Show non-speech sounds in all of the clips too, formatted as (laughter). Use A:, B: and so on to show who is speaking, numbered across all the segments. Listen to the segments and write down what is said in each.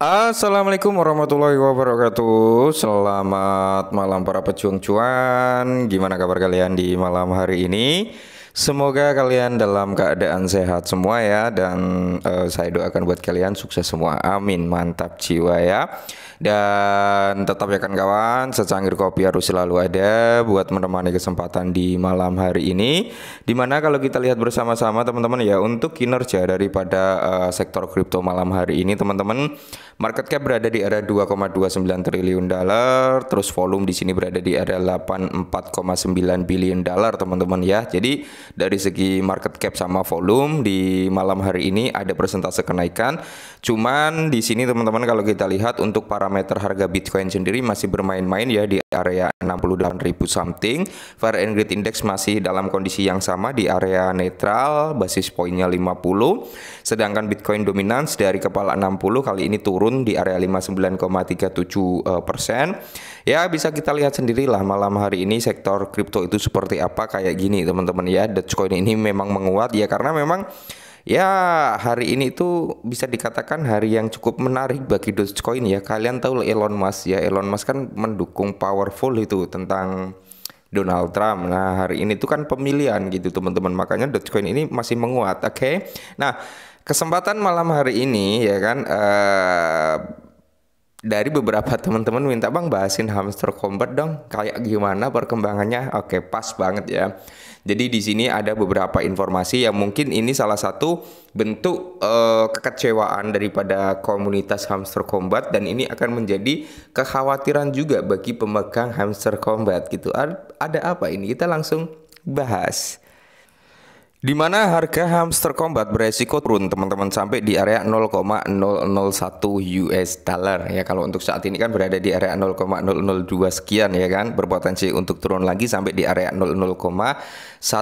A: Assalamualaikum warahmatullahi wabarakatuh Selamat malam para pejuang cuan Gimana kabar kalian di malam hari ini? Semoga kalian dalam keadaan sehat semua ya Dan uh, saya doakan buat kalian sukses semua Amin Mantap jiwa ya Dan tetap ya kan kawan Secangkir kopi harus selalu ada Buat menemani kesempatan di malam hari ini Dimana kalau kita lihat bersama-sama teman-teman ya Untuk kinerja daripada uh, sektor kripto malam hari ini teman-teman Market cap berada di area 2,29 triliun dolar, terus volume di sini berada di area 84,9 billion dolar, teman-teman ya. Jadi dari segi market cap sama volume di malam hari ini ada persentase kenaikan. Cuman di sini teman-teman kalau kita lihat untuk parameter harga Bitcoin sendiri masih bermain-main ya di area 68.000 something. Fair and Grid Index masih dalam kondisi yang sama di area netral, basis poinnya 50. Sedangkan Bitcoin dominance dari kepala 60 kali ini turun di area 59,37 eh, persen. Ya bisa kita lihat sendirilah malam hari ini sektor kripto itu seperti apa kayak gini teman-teman ya. Dogecoin ini memang menguat ya karena memang Ya, hari ini itu bisa dikatakan hari yang cukup menarik bagi Dogecoin ya. Kalian tahu Elon Musk ya. Elon Musk kan mendukung powerful itu tentang Donald Trump. Nah, hari ini itu kan pemilihan gitu, teman-teman. Makanya Dogecoin ini masih menguat, oke? Okay? Nah, kesempatan malam hari ini ya kan eh uh, dari beberapa teman-teman minta bang bahasin hamster combat dong kayak gimana perkembangannya oke pas banget ya jadi di sini ada beberapa informasi yang mungkin ini salah satu bentuk uh, kekecewaan daripada komunitas hamster combat dan ini akan menjadi kekhawatiran juga bagi pemegang hamster combat gitu ada apa ini kita langsung bahas di mana harga hamster combat beresiko turun teman-teman sampai di area 0,001 US dollar ya kalau untuk saat ini kan berada di area 0,002 sekian ya kan berpotensi untuk turun lagi sampai di area 0,1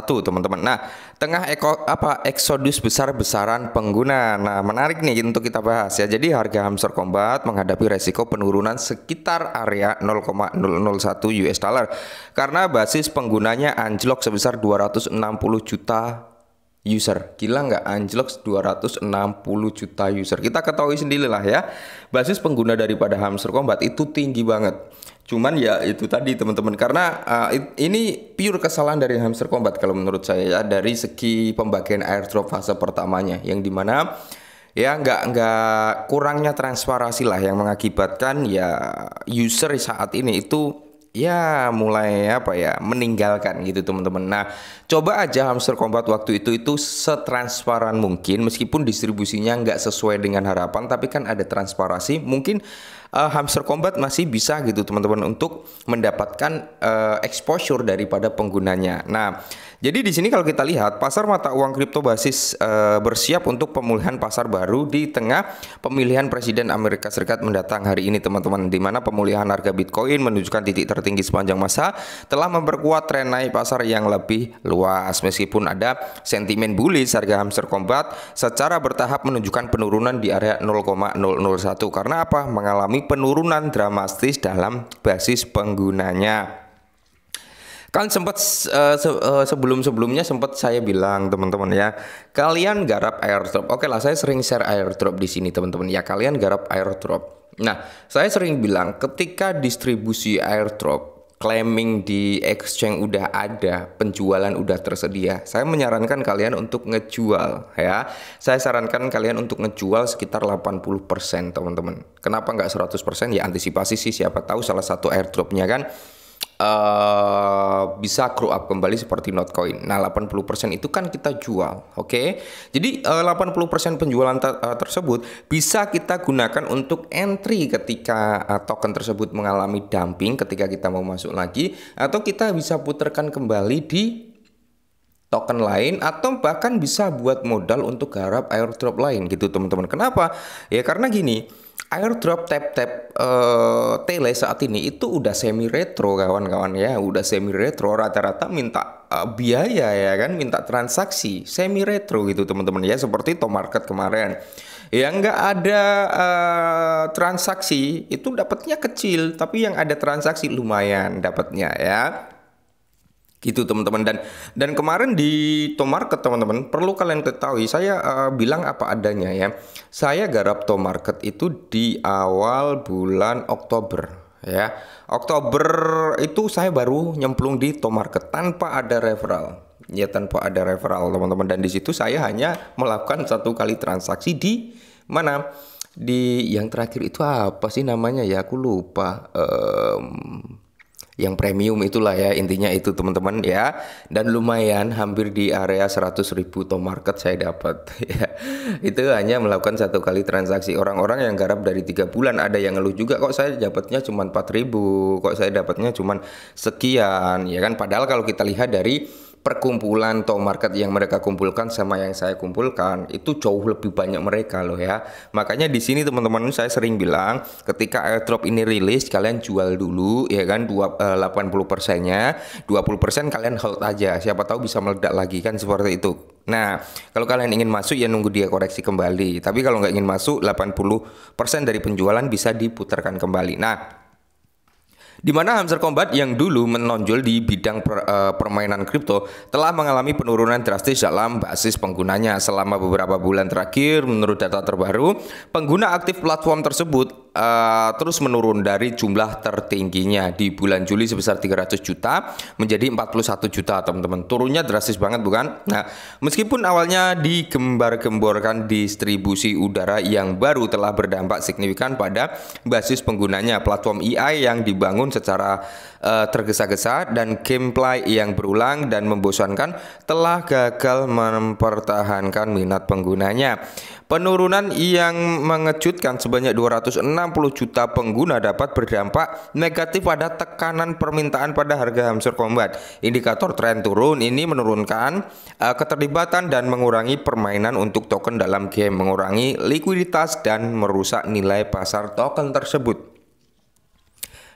A: teman-teman nah tengah eko, apa eksodus besar-besaran pengguna nah menarik nih untuk kita bahas ya jadi harga hamster combat menghadapi resiko penurunan sekitar area 0,001 US dollar karena basis penggunanya anjlok sebesar 260 juta user. Gila nggak anjlok 260 juta user. Kita ketahui sendiri lah ya, basis pengguna daripada Hamster Combat itu tinggi banget. Cuman ya itu tadi teman-teman karena uh, ini pure kesalahan dari Hamster Combat kalau menurut saya ya dari segi pembagian airdrop fase pertamanya yang dimana ya nggak nggak kurangnya transparasi lah yang mengakibatkan ya user saat ini itu ya mulai apa ya meninggalkan gitu teman-teman. Nah coba aja hamster kompat waktu itu itu setransparan mungkin meskipun distribusinya nggak sesuai dengan harapan tapi kan ada transparasi mungkin uh, hamster combat masih bisa gitu teman-teman untuk mendapatkan uh, exposure daripada penggunanya. Nah, jadi di sini kalau kita lihat pasar mata uang kripto basis uh, bersiap untuk pemulihan pasar baru di tengah pemilihan presiden Amerika Serikat mendatang hari ini teman-teman di mana pemulihan harga Bitcoin menunjukkan titik tertinggi sepanjang masa telah memperkuat tren naik pasar yang lebih luas meskipun ada sentimen bullish harga hamster combat secara bertahap menunjukkan penurunan di area 0,001 karena apa? mengalami mengalami penurunan dramatis dalam basis penggunanya. Kan sempat eh, eh, sebelum-sebelumnya sempat saya bilang teman-teman ya, kalian garap airdrop. Oke lah, saya sering share airdrop di sini teman-teman ya. Kalian garap airdrop. Nah, saya sering bilang ketika distribusi airdrop claiming di exchange udah ada, penjualan udah tersedia. Saya menyarankan kalian untuk ngejual ya. Saya sarankan kalian untuk ngejual sekitar 80% teman-teman. Kenapa nggak 100%? Ya antisipasi sih siapa tahu salah satu airdropnya kan Uh, bisa grow up kembali seperti Notcoin. Nah, 80% itu kan kita jual, oke? Okay? Jadi eh, uh, 80% penjualan uh, tersebut bisa kita gunakan untuk entry ketika uh, token tersebut mengalami dumping ketika kita mau masuk lagi atau kita bisa putarkan kembali di token lain atau bahkan bisa buat modal untuk garap airdrop lain gitu teman-teman. Kenapa? Ya karena gini, airdrop tap-tap uh, tele saat ini itu udah semi retro kawan-kawan ya, udah semi retro rata-rata minta uh, biaya ya kan, minta transaksi semi retro gitu teman-teman ya seperti to market kemarin. Yang nggak ada uh, transaksi itu dapatnya kecil, tapi yang ada transaksi lumayan dapatnya ya gitu teman-teman dan dan kemarin di to market teman-teman perlu kalian ketahui saya uh, bilang apa adanya ya saya garap to market itu di awal bulan Oktober ya Oktober itu saya baru nyemplung di to market tanpa ada referral ya tanpa ada referral teman-teman dan di situ saya hanya melakukan satu kali transaksi di mana di yang terakhir itu apa sih namanya ya aku lupa um, yang premium itulah ya intinya itu teman-teman ya dan lumayan hampir di area 100 ribu to market saya dapat (laughs) ya itu hanya melakukan satu kali transaksi orang-orang yang garap dari tiga bulan ada yang ngeluh juga kok saya dapatnya cuma ribu kok saya dapatnya cuma sekian ya kan padahal kalau kita lihat dari perkumpulan atau market yang mereka kumpulkan sama yang saya kumpulkan itu jauh lebih banyak mereka loh ya. Makanya di sini teman-teman saya sering bilang ketika airdrop ini rilis kalian jual dulu ya kan 80 eh, persennya 20 persen kalian hold aja siapa tahu bisa meledak lagi kan seperti itu. Nah, kalau kalian ingin masuk ya nunggu dia koreksi kembali. Tapi kalau nggak ingin masuk 80% dari penjualan bisa diputarkan kembali. Nah, di mana Hamster Combat yang dulu menonjol di bidang per, uh, permainan kripto telah mengalami penurunan drastis dalam basis penggunanya selama beberapa bulan terakhir menurut data terbaru, pengguna aktif platform tersebut uh, terus menurun dari jumlah tertingginya di bulan Juli sebesar 300 juta menjadi 41 juta, teman-teman. Turunnya drastis banget bukan? Nah, meskipun awalnya digembar-gemborkan distribusi udara yang baru telah berdampak signifikan pada basis penggunanya, platform AI e yang dibangun secara uh, tergesa-gesa dan gameplay yang berulang dan membosankan telah gagal mempertahankan minat penggunanya. Penurunan yang mengejutkan sebanyak 260 juta pengguna dapat berdampak negatif pada tekanan permintaan pada harga hamster combat. Indikator tren turun ini menurunkan uh, keterlibatan dan mengurangi permainan untuk token dalam game, mengurangi likuiditas dan merusak nilai pasar token tersebut.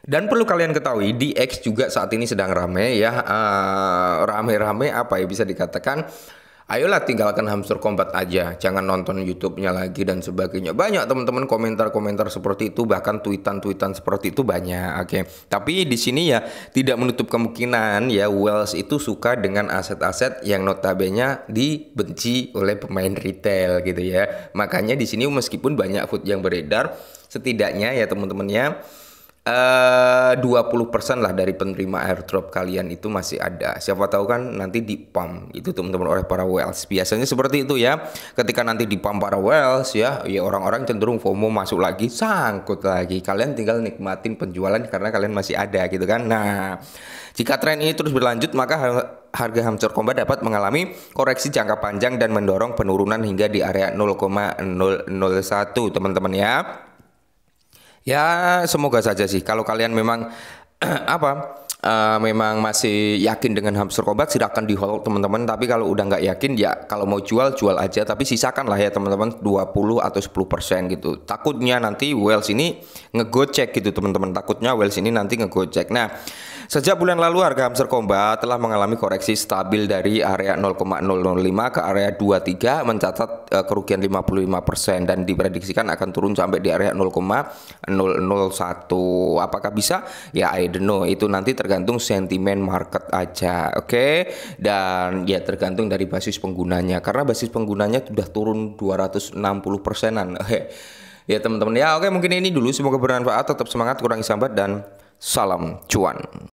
A: Dan perlu kalian ketahui, DX juga saat ini sedang rame ya, eh, rame rame uh, apa ya bisa dikatakan. Ayolah tinggalkan hamster combat aja, jangan nonton YouTube-nya lagi dan sebagainya. Banyak teman-teman komentar-komentar seperti itu, bahkan tweetan-tweetan seperti itu banyak. Oke, okay. tapi di sini ya tidak menutup kemungkinan ya Wells itu suka dengan aset-aset yang notabene dibenci oleh pemain retail gitu ya. Makanya di sini meskipun banyak food yang beredar, setidaknya ya teman-temannya Eh, puluh persen lah dari penerima airdrop kalian itu masih ada. Siapa tahu kan nanti di pump itu teman-teman oleh para wells. Biasanya seperti itu ya. Ketika nanti di pump para wells ya, ya orang-orang cenderung FOMO masuk lagi, sangkut lagi. Kalian tinggal nikmatin penjualan karena kalian masih ada gitu kan. Nah, jika tren ini terus berlanjut maka harga hamster komba dapat mengalami koreksi jangka panjang dan mendorong penurunan hingga di area 0,001 teman-teman ya. Ya semoga saja sih. Kalau kalian memang (clears throat) apa? uh, memang masih yakin dengan hamster obat silahkan di hold teman-teman tapi kalau udah nggak yakin ya kalau mau jual jual aja tapi sisakanlah ya teman-teman 20 atau 10% gitu takutnya nanti Wells ini ngegocek gitu teman-teman takutnya Wells ini nanti ngegocek nah Sejak bulan lalu harga hamster komba telah mengalami koreksi stabil dari area 0,005 ke area 23 mencatat uh, kerugian 55% dan diprediksikan akan turun sampai di area 0,001. Apakah bisa? Ya I don't know, itu nanti tergantung sentimen market aja, oke? Okay? Dan ya tergantung dari basis penggunanya karena basis penggunanya sudah turun 260%an. (laughs) Okay. Ya teman-teman ya oke mungkin ini dulu semoga bermanfaat tetap semangat kurangi sambat dan salam cuan.